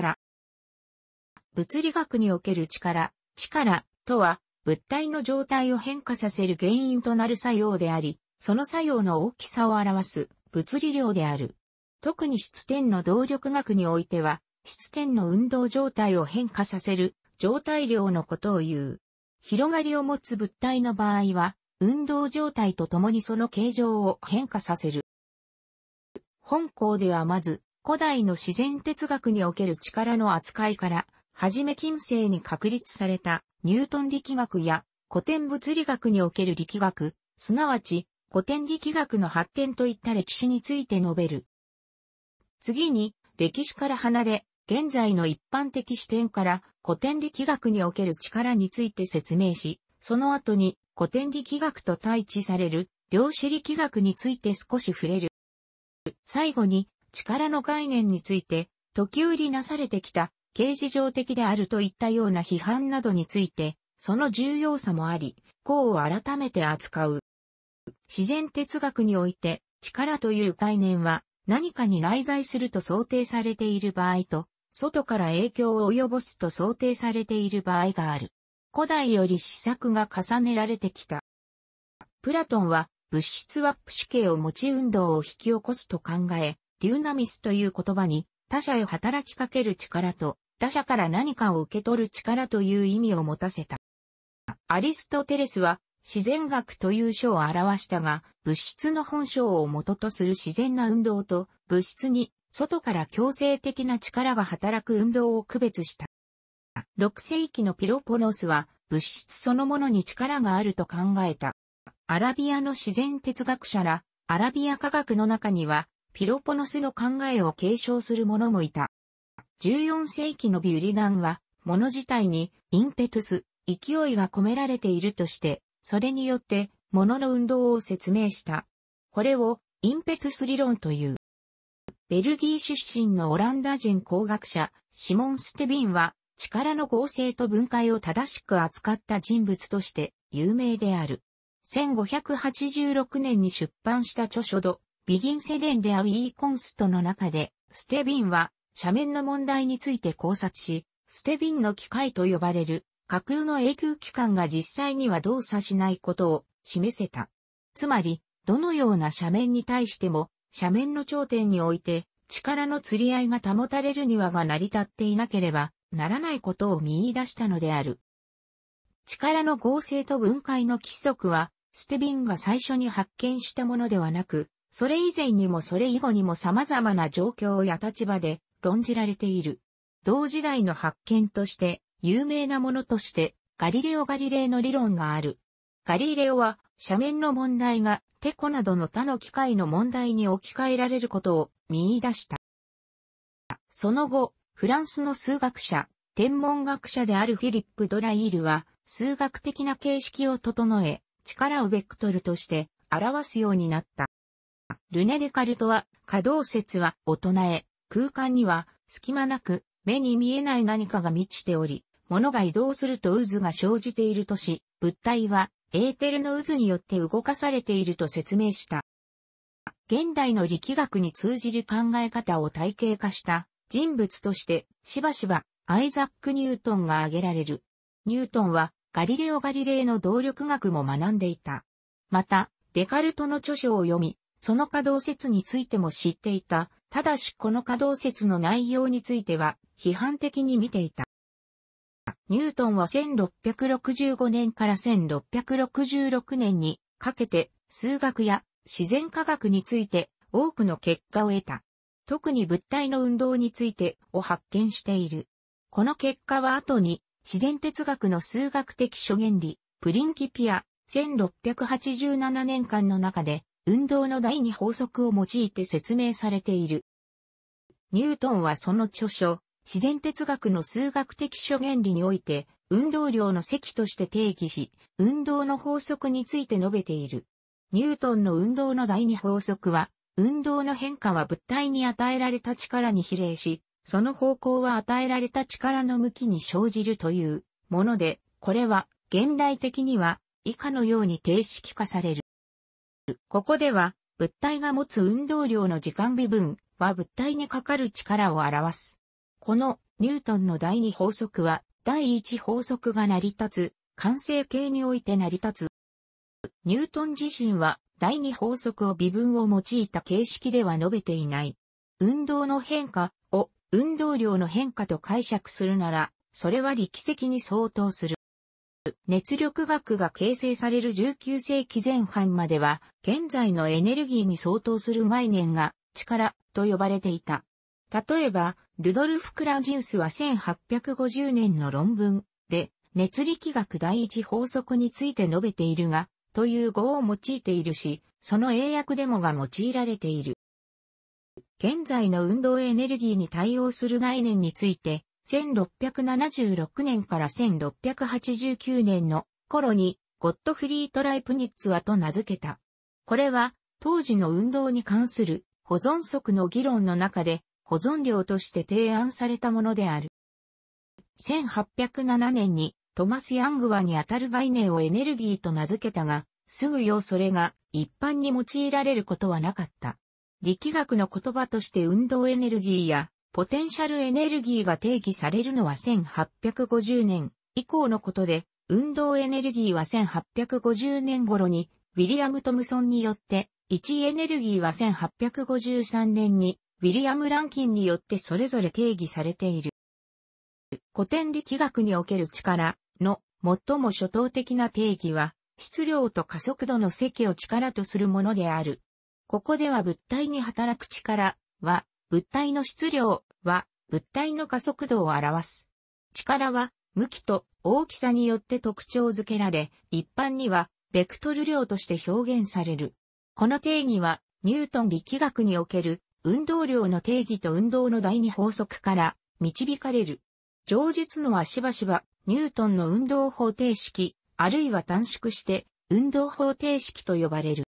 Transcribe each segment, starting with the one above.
ら。物理学における力、力とは物体の状態を変化させる原因となる作用であり、その作用の大きさを表す物理量である。特に質点の動力学においては、質点の運動状態を変化させる状態量のことを言う。広がりを持つ物体の場合は、運動状態とともにその形状を変化させる。本校ではまず、古代の自然哲学における力の扱いから、はじめ近世に確立されたニュートン力学や古典物理学における力学、すなわち古典力学の発展といった歴史について述べる。次に、歴史から離れ、現在の一般的視点から古典力学における力について説明し、その後に古典力学と対峙される量子力学について少し触れる。最後に力の概念について、時折なされてきた、形事上的であるといったような批判などについて、その重要さもあり、功を改めて扱う。自然哲学において、力という概念は、何かに内在すると想定されている場合と、外から影響を及ぼすと想定されている場合がある。古代より試作が重ねられてきた。プラトンは、物質はプ死刑を持ち運動を引き起こすと考え、デューナミスという言葉に、他者へ働きかける力と、他者から何かを受け取る力という意味を持たせた。アリストテレスは、自然学という書を表したが、物質の本性を元とする自然な運動と、物質に外から強制的な力が働く運動を区別した。6世紀のピロポノスは、物質そのものに力があると考えた。アラビアの自然哲学者ら、アラビア科学の中には、ピロポノスの考えを継承する者もいた。14世紀のビュリダンは、物自体にインペトス、勢いが込められているとして、それによって物の運動を説明した。これをインペトス理論という。ベルギー出身のオランダ人工学者、シモン・ステビンは、力の合成と分解を正しく扱った人物として有名である。1586年に出版した著書ド、ビギンセレンでアウィーコンストの中で、ステビンは斜面の問題について考察し、ステビンの機械と呼ばれる架空の永久機関が実際には動作しないことを示せた。つまり、どのような斜面に対しても、斜面の頂点において力の釣り合いが保たれるにはが成り立っていなければならないことを見出したのである。力の合成と分解の規則は、ステビンが最初に発見したものではなく、それ以前にもそれ以後にも様々な状況や立場で論じられている。同時代の発見として、有名なものとして、ガリレオ・ガリレイの理論がある。ガリレオは、斜面の問題が、テコなどの他の機械の問題に置き換えられることを見出した。その後、フランスの数学者、天文学者であるフィリップ・ドライールは、数学的な形式を整え、力をベクトルとして表すようになった。ルネ・デカルトは、可動説は大人へ、空間には隙間なく目に見えない何かが満ちており、物が移動すると渦が生じているとし、物体はエーテルの渦によって動かされていると説明した。現代の力学に通じる考え方を体系化した人物として、しばしばアイザック・ニュートンが挙げられる。ニュートンはガリレオ・ガリレイの動力学も学んでいた。また、デカルトの著書を読み、その稼働説についても知っていた。ただしこの稼働説の内容については批判的に見ていた。ニュートンは1665年から1666年にかけて数学や自然科学について多くの結果を得た。特に物体の運動についてを発見している。この結果は後に自然哲学の数学的諸原理、プリンキピア、1687年間の中で運動の第二法則を用いて説明されている。ニュートンはその著書、自然哲学の数学的諸原理において、運動量の積として定義し、運動の法則について述べている。ニュートンの運動の第二法則は、運動の変化は物体に与えられた力に比例し、その方向は与えられた力の向きに生じるというもので、これは現代的には以下のように定式化される。ここでは、物体が持つ運動量の時間微分は物体にかかる力を表す。このニュートンの第二法則は、第一法則が成り立つ、完成形において成り立つ。ニュートン自身は、第二法則を微分を用いた形式では述べていない。運動の変化を運動量の変化と解釈するなら、それは力積に相当する。熱力学が形成される19世紀前半までは、現在のエネルギーに相当する概念が力と呼ばれていた。例えば、ルドルフ・クラジウスは1850年の論文で、熱力学第一法則について述べているが、という語を用いているし、その英訳でもが用いられている。現在の運動エネルギーに対応する概念について、1676年から1689年の頃にゴットフリート・ライプニッツはと名付けた。これは当時の運動に関する保存則の議論の中で保存量として提案されたものである。1807年にトマス・ヤングはにあたる概念をエネルギーと名付けたが、すぐよそれが一般に用いられることはなかった。力学の言葉として運動エネルギーやポテンシャルエネルギーが定義されるのは1850年以降のことで、運動エネルギーは1850年頃に、ウィリアム・トムソンによって、位置エネルギーは1853年に、ウィリアム・ランキンによってそれぞれ定義されている。古典力学における力の最も初等的な定義は、質量と加速度の積を力とするものである。ここでは物体に働く力は、物体の質量は物体の加速度を表す。力は向きと大きさによって特徴づけられ、一般にはベクトル量として表現される。この定義はニュートン力学における運動量の定義と運動の第二法則から導かれる。上述のはしばしばニュートンの運動方程式、あるいは短縮して運動方程式と呼ばれる。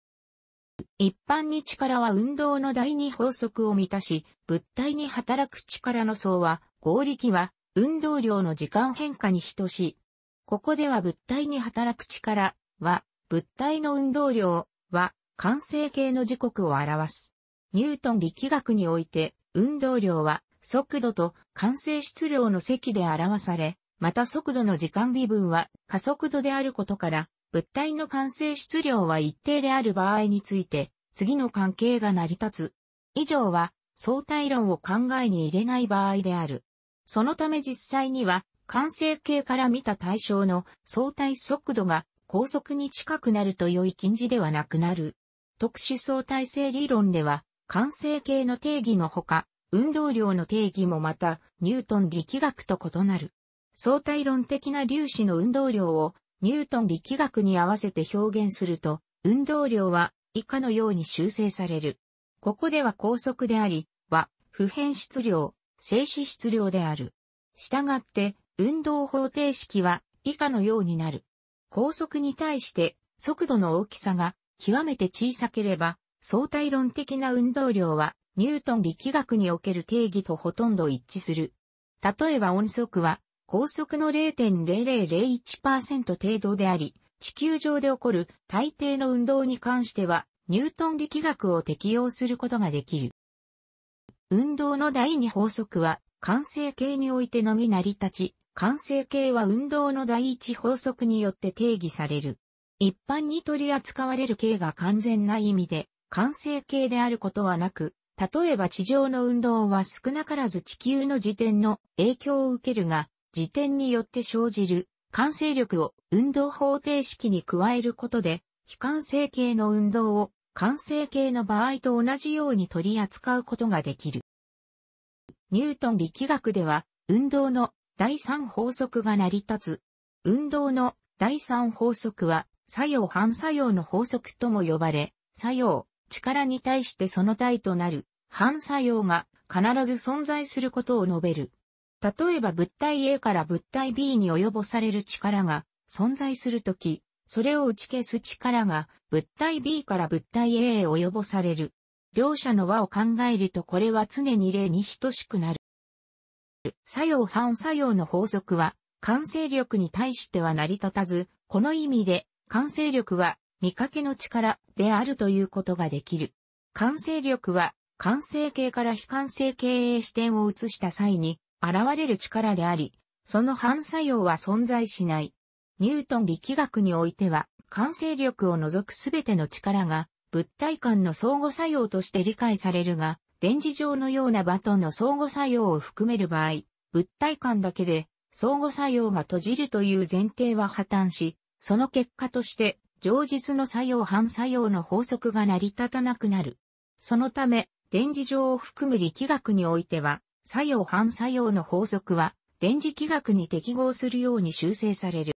一般に力は運動の第二法則を満たし、物体に働く力の層は、合力は、運動量の時間変化に等しい。ここでは物体に働く力は、物体の運動量は、完成形の時刻を表す。ニュートン力学において、運動量は、速度と完成質量の積で表され、また速度の時間微分は加速度であることから、物体の完成質量は一定である場合について、次の関係が成り立つ。以上は、相対論を考えに入れない場合である。そのため実際には、完成形から見た対象の相対速度が高速に近くなると良い近似ではなくなる。特殊相対性理論では、完成形の定義のほか、運動量の定義もまた、ニュートン力学と異なる。相対論的な粒子の運動量をニュートン力学に合わせて表現すると、運動量は以下のように修正される。ここでは高速であり、は、普遍質量、静止質量である。したがって、運動方程式は以下のようになる。高速に対して速度の大きさが極めて小さければ、相対論的な運動量はニュートン力学における定義とほとんど一致する。例えば音速は高速の0.0001%程度であり、地球上で起こる大抵の運動に関しては、ニュートン力学を適用することができる。運動の第二法則は、完成形においてのみ成り立ち、完成形は運動の第一法則によって定義される。一般に取り扱われる形が完全な意味で、完成形であることはなく、例えば地上の運動は少なからず地球の時点の影響を受けるが、時点によって生じる慣性力を運動方程式に加えることで、非完成形の運動を完成形の場合と同じように取り扱うことができる。ニュートン力学では、運動の第三法則が成り立つ。運動の第三法則は、作用反作用の法則とも呼ばれ、作用、力に対してその体となる、反作用が必ず存在することを述べる。例えば物体 A から物体 B に及ぼされる力が存在するとき、それを打ち消す力が物体 B から物体 A へ及ぼされる。両者の和を考えるとこれは常に例に等しくなる。作用反作用の法則は、完成力に対しては成り立たず、この意味で、完成力は、見かけの力であるということができる。完成力は、完成形から非完成形へ視点を移した際に、現れる力であり、その反作用は存在しない。ニュートン力学においては、感性力を除くすべての力が、物体間の相互作用として理解されるが、電磁場のようなバトンの相互作用を含める場合、物体間だけで相互作用が閉じるという前提は破綻し、その結果として、常実の作用反作用の法則が成り立たなくなる。そのため、電磁場を含む力学においては、作用反作用の法則は、電磁気学に適合するように修正される。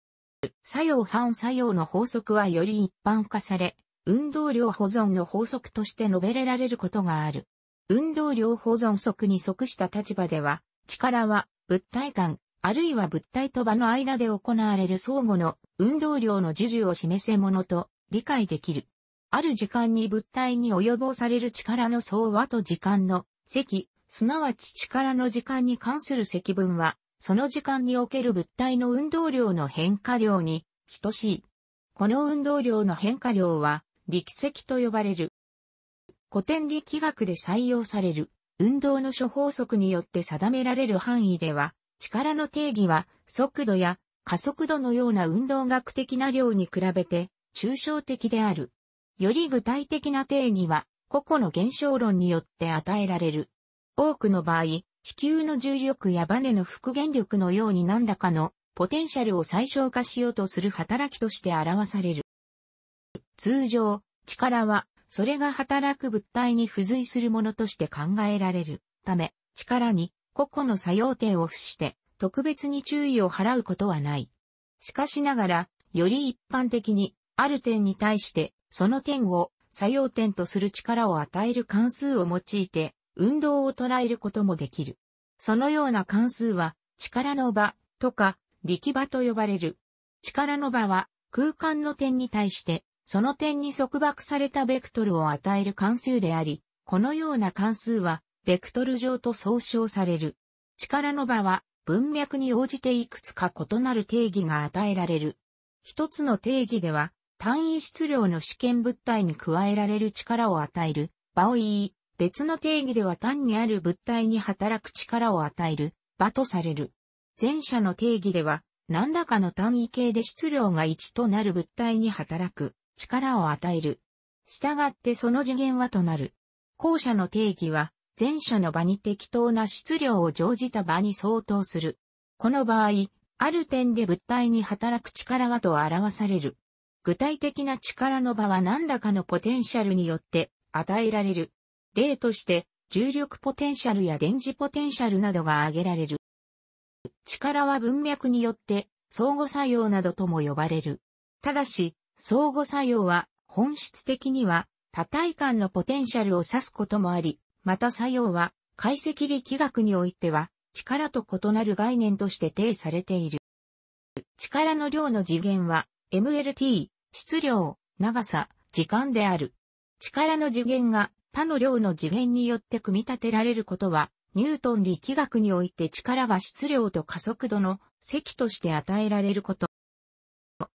作用反作用の法則はより一般化され、運動量保存の法則として述べられることがある。運動量保存則に即した立場では、力は物体間、あるいは物体と場の間で行われる相互の運動量の授受を示せものと理解できる。ある時間に物体に及ぼされる力の相和と時間の積、すなわち力の時間に関する積分は、その時間における物体の運動量の変化量に等しい。この運動量の変化量は、力積と呼ばれる。古典力学で採用される、運動の諸法則によって定められる範囲では、力の定義は、速度や加速度のような運動学的な量に比べて、抽象的である。より具体的な定義は、個々の現象論によって与えられる。多くの場合、地球の重力やバネの復元力のように何らかのポテンシャルを最小化しようとする働きとして表される。通常、力は、それが働く物体に付随するものとして考えられるため、力に個々の作用点を付して、特別に注意を払うことはない。しかしながら、より一般的に、ある点に対して、その点を作用点とする力を与える関数を用いて、運動を捉えることもできる。そのような関数は、力の場とか力場と呼ばれる。力の場は、空間の点に対して、その点に束縛されたベクトルを与える関数であり、このような関数は、ベクトル上と総称される。力の場は、文脈に応じていくつか異なる定義が与えられる。一つの定義では、単位質量の試験物体に加えられる力を与える、場を言い、別の定義では単にある物体に働く力を与える、場とされる。前者の定義では、何らかの単位形で質量が1となる物体に働く、力を与える。したがってその次元はとなる。後者の定義は、前者の場に適当な質量を乗じた場に相当する。この場合、ある点で物体に働く力はと表される。具体的な力の場は何らかのポテンシャルによって与えられる。例として、重力ポテンシャルや電磁ポテンシャルなどが挙げられる。力は文脈によって相互作用などとも呼ばれる。ただし、相互作用は本質的には多体間のポテンシャルを指すこともあり、また作用は解析力学においては力と異なる概念として定されている。力の量の次元は MLT、質量、長さ、時間である。力の次元が他の量の次元によって組み立てられることは、ニュートン力学において力が質量と加速度の積として与えられること。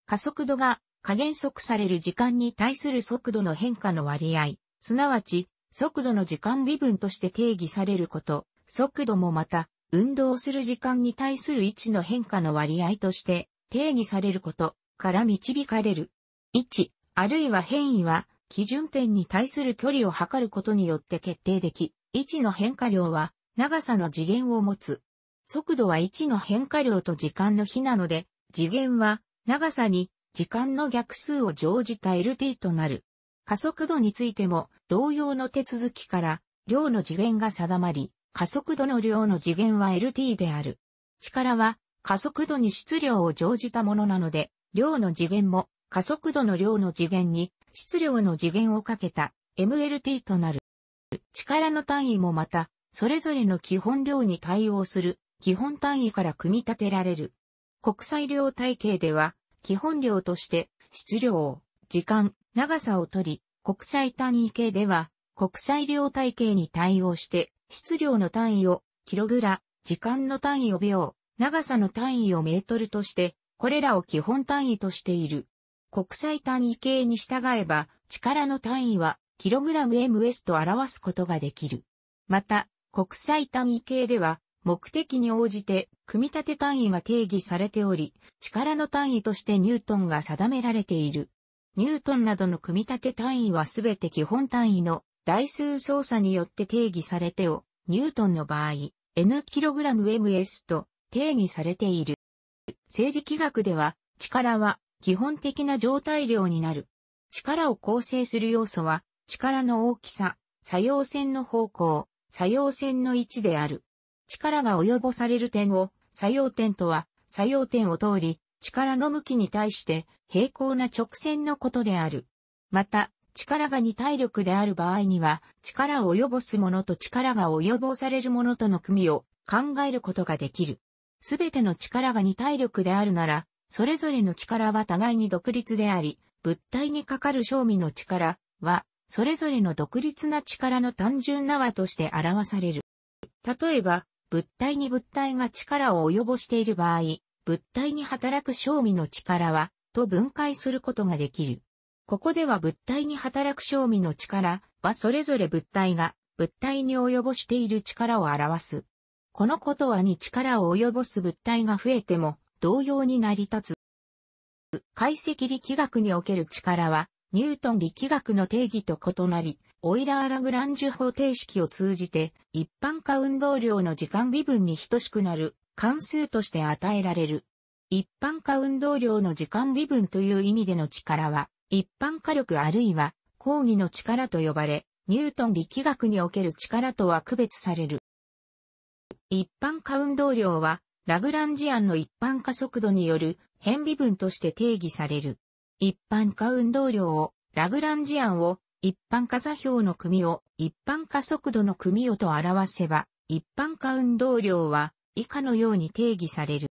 加速度が加減速される時間に対する速度の変化の割合、すなわち速度の時間微分として定義されること、速度もまた運動する時間に対する位置の変化の割合として定義されることから導かれる。位置、あるいは変異は基準点に対する距離を測ることによって決定でき、位置の変化量は長さの次元を持つ。速度は位置の変化量と時間の比なので、次元は長さに時間の逆数を乗じた LT となる。加速度についても同様の手続きから量の次元が定まり、加速度の量の次元は LT である。力は加速度に質量を乗じたものなので、量の次元も加速度の量の次元に質量の次元をかけた MLT となる。力の単位もまた、それぞれの基本量に対応する基本単位から組み立てられる。国際量体系では、基本量として質量、時間、長さを取り、国際単位系では、国際量体系に対応して、質量の単位をキログラ、時間の単位を秒、長さの単位をメートルとして、これらを基本単位としている。国際単位系に従えば、力の単位は、キログラム ms と表すことができる。また、国際単位系では、目的に応じて、組み立て単位が定義されており、力の単位としてニュートンが定められている。ニュートンなどの組み立て単位はすべて基本単位の台数操作によって定義されてを、ニュートンの場合、n kgms と定義されている。整理気学では、力は基本的な状態量になる。力を構成する要素は、力の大きさ、作用線の方向、作用線の位置である。力が及ぼされる点を、作用点とは、作用点を通り、力の向きに対して平行な直線のことである。また、力が二体力である場合には、力を及ぼすものと力が及ぼされるものとの組を考えることができる。すべての力が二体力であるなら、それぞれの力は互いに独立であり、物体にかかる賞味の力は、それぞれの独立な力の単純な和として表される。例えば、物体に物体が力を及ぼしている場合、物体に働く賞味の力は、と分解することができる。ここでは物体に働く賞味の力はそれぞれ物体が物体に及ぼしている力を表す。このことはに力を及ぼす物体が増えても、同様に成り立つ。解析力学における力は、ニュートン力学の定義と異なり、オイラー・ラグランジュ方程式を通じて、一般化運動量の時間微分に等しくなる関数として与えられる。一般化運動量の時間微分という意味での力は、一般化力あるいは、抗議の力と呼ばれ、ニュートン力学における力とは区別される。一般化運動量は、ラグランジアンの一般化速度による変微分として定義される。一般化運動量を、ラグランジアンを、一般化座標の組を、一般化速度の組をと表せば、一般化運動量は、以下のように定義される。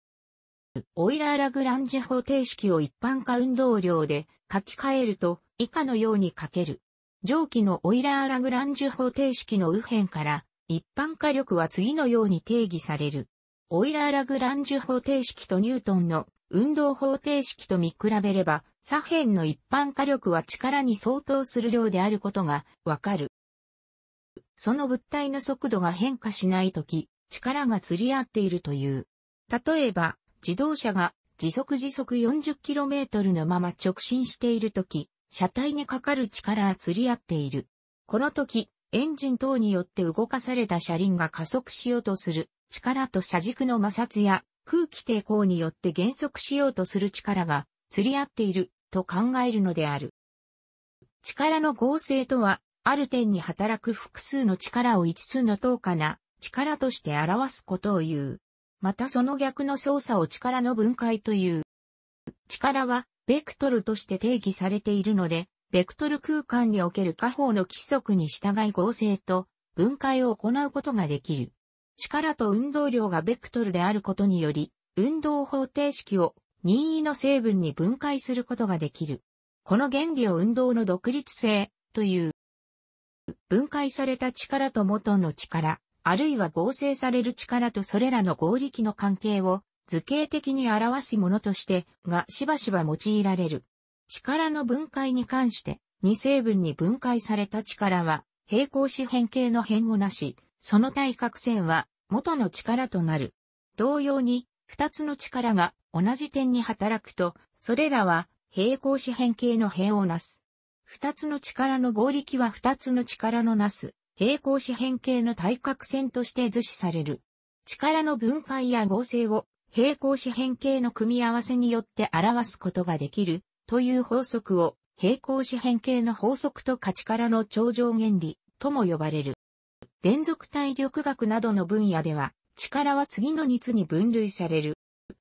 オイラー・ラグランジュ方程式を一般化運動量で書き換えると以下のように書ける。上記のオイラー・ラグランジュ方程式の右辺から一般化力は次のように定義される。オイラー・ラグランジュ方程式とニュートンの運動方程式と見比べれば、左辺の一般火力は力に相当する量であることがわかる。その物体の速度が変化しないとき、力が釣り合っているという。例えば、自動車が時速時速 40km のまま直進しているとき、車体にかかる力は釣り合っている。このとき、エンジン等によって動かされた車輪が加速しようとする力と車軸の摩擦や空気抵抗によって減速しようとする力が釣り合っていると考えるのである。力の合成とは、ある点に働く複数の力を5つの等価な力として表すことを言う。またその逆の操作を力の分解という。力は、ベクトルとして定義されているので、ベクトル空間における下方の規則に従い合成と分解を行うことができる。力と運動量がベクトルであることにより、運動方程式を任意の成分に分解することができる。この原理を運動の独立性という。分解された力と元の力、あるいは合成される力とそれらの合力の関係を図形的に表すものとしてがしばしば用いられる。力の分解に関して、2成分に分解された力は平行四辺形の辺をなし、その対角線は元の力となる。同様に、二つの力が同じ点に働くと、それらは平行四辺形の辺をなす。二つの力の合力は二つの力のなす平行四辺形の対角線として図示される。力の分解や合成を平行四辺形の組み合わせによって表すことができるという法則を平行四辺形の法則と価値からの頂上原理とも呼ばれる。連続体力学などの分野では、力は次の2つに分類される。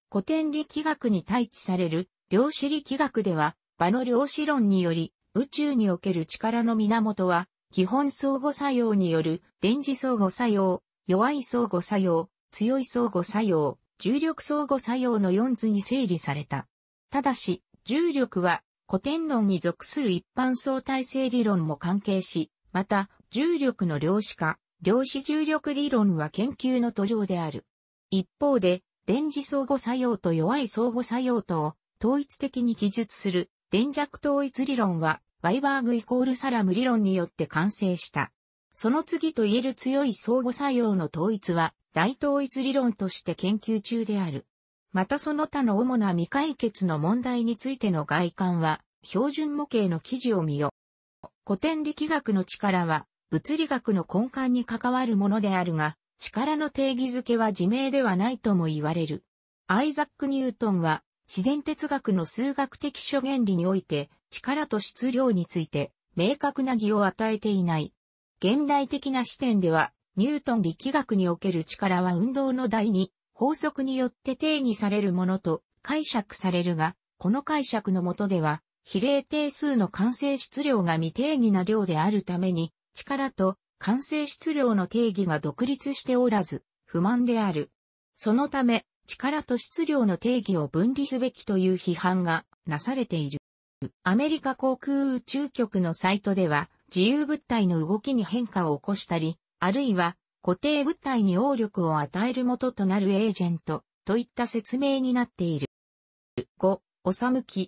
古典力学に対置される量子力学では、場の量子論により、宇宙における力の源は、基本相互作用による電磁相互作用、弱い相互作用、強い相互作用、重力相互作用の4つに整理された。ただし、重力は古典論に属する一般相対性理論も関係し、また、重力の量子化、量子重力理論は研究の途上である。一方で、電磁相互作用と弱い相互作用とを統一的に記述する電弱統一理論は、ワイバーグイコールサラム理論によって完成した。その次と言える強い相互作用の統一は、大統一理論として研究中である。またその他の主な未解決の問題についての外観は、標準模型の記事を見よ。古典力学の力は、物理学の根幹に関わるものであるが、力の定義づけは自明ではないとも言われる。アイザック・ニュートンは、自然哲学の数学的諸原理において、力と質量について、明確な義を与えていない。現代的な視点では、ニュートン力学における力は運動の第二法則によって定義されるものと解釈されるが、この解釈のもとでは、比例定数の完成質量が未定義な量であるために、力と完成質量の定義が独立しておらず、不満である。そのため、力と質量の定義を分離すべきという批判がなされている。アメリカ航空宇宙局のサイトでは、自由物体の動きに変化を起こしたり、あるいは固定物体に応力を与える元となるエージェントといった説明になっている。5、おさむき。